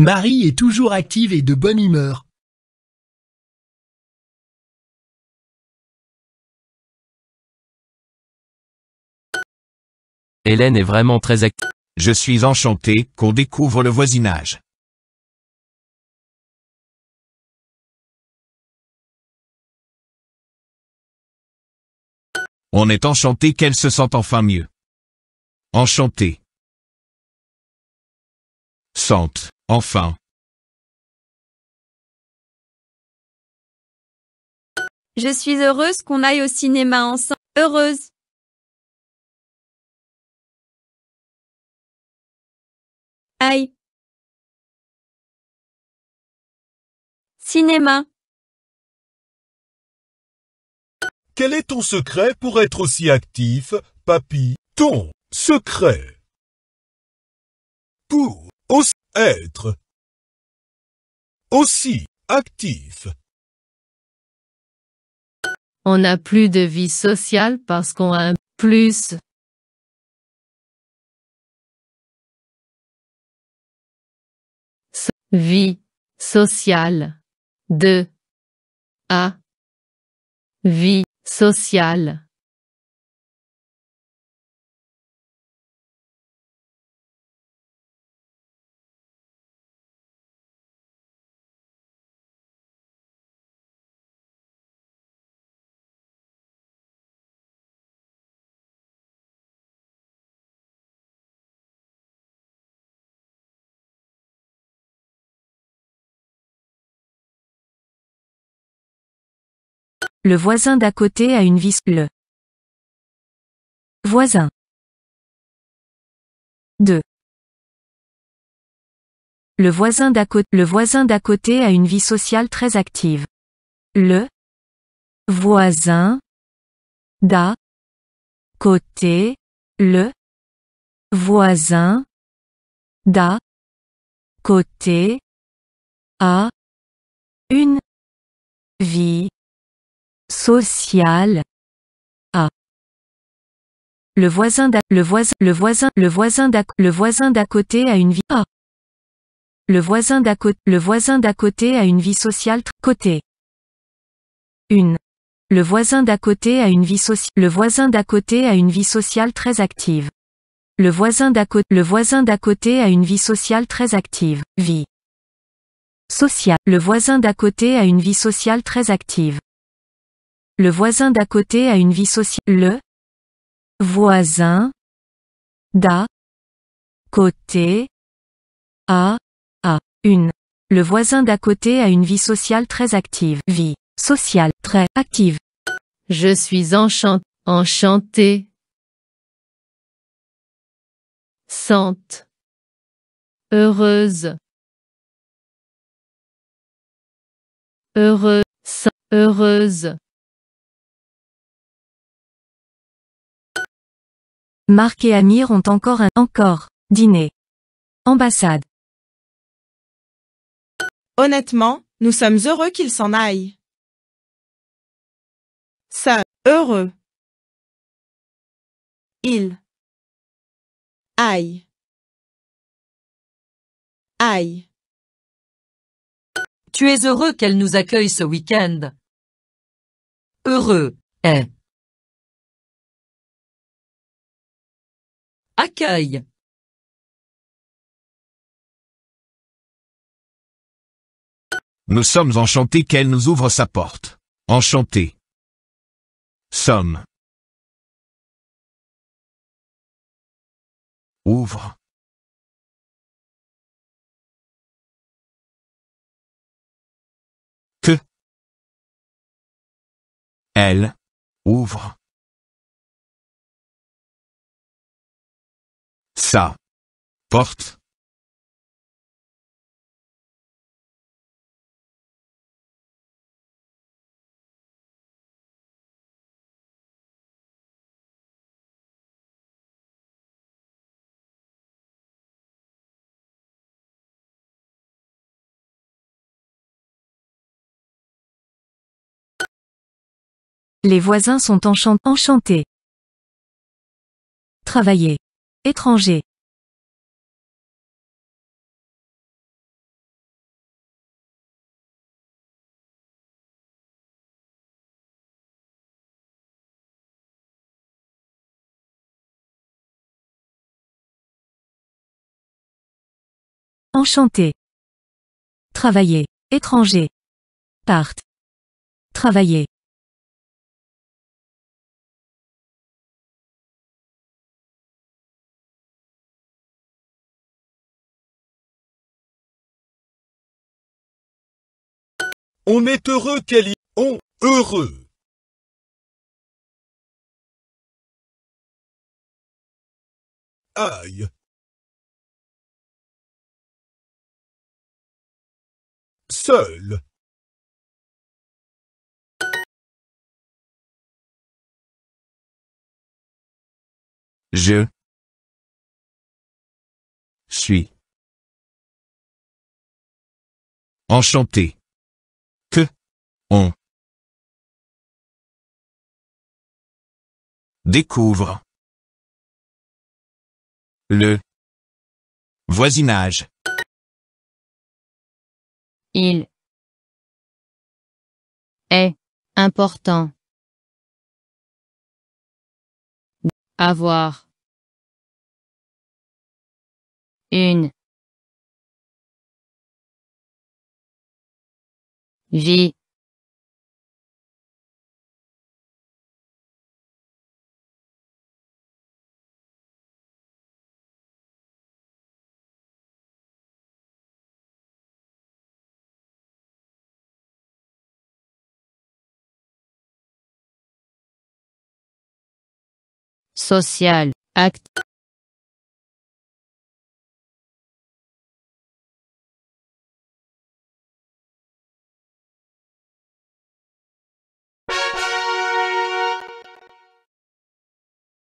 Marie est toujours active et de bonne humeur. Hélène est vraiment très active. Je suis enchanté qu'on découvre le voisinage. On est enchanté qu'elle se sente enfin mieux. Enchanté. Sente. Enfin. Je suis heureuse qu'on aille au cinéma ensemble. Heureuse. Aïe. Cinéma. Quel est ton secret pour être aussi actif, papy Ton secret pour aussi être. Aussi actif. On n'a plus de vie sociale parce qu'on a un plus. Vie sociale. De. A. Vie sociale. Le voisin d'à côté a une vis. Le voisin. 2. Le voisin d'à côté, le voisin d'à côté a une vie sociale très active. Le voisin d'à côté, le voisin d'à côté a une vie social a le voisin d'à le voisin le voisin le voisin d'à le voisin d'à côté a une vie a le voisin d'à côté le voisin d'à côté a une vie sociale côté une le voisin d'à côté a une vie sociale le voisin d'à côté a une vie sociale très active le voisin d'à côté le voisin d'à côté a une vie sociale très active vie Social. le voisin d'à côté a une vie sociale très active le voisin d'à côté a une vie sociale. Le voisin d'à côté a a une. Le voisin d'à côté a une vie sociale très active. Vie sociale très active. Je suis enchant enchanté. Sente. Heureuse. Heureux. Heureuse. Marc et Amir ont encore un encore dîner. Ambassade. Honnêtement, nous sommes heureux qu'il s'en aille. Ça, heureux. Il. Aïe. Aïe. Tu es heureux qu'elle nous accueille ce week-end. Heureux, eh. Accueil Nous sommes enchantés qu'elle nous ouvre sa porte. Enchantés. Somme. Ouvre. Ça. Porte. Les voisins sont enchantés. Travailler. Étranger Enchanté. Travailler. Étranger. Part. Travailler. On est heureux qu'elle y... On, heureux. Aïe. Seul. Je suis enchanté. On découvre le voisinage. Il est important avoir une vie social, acte.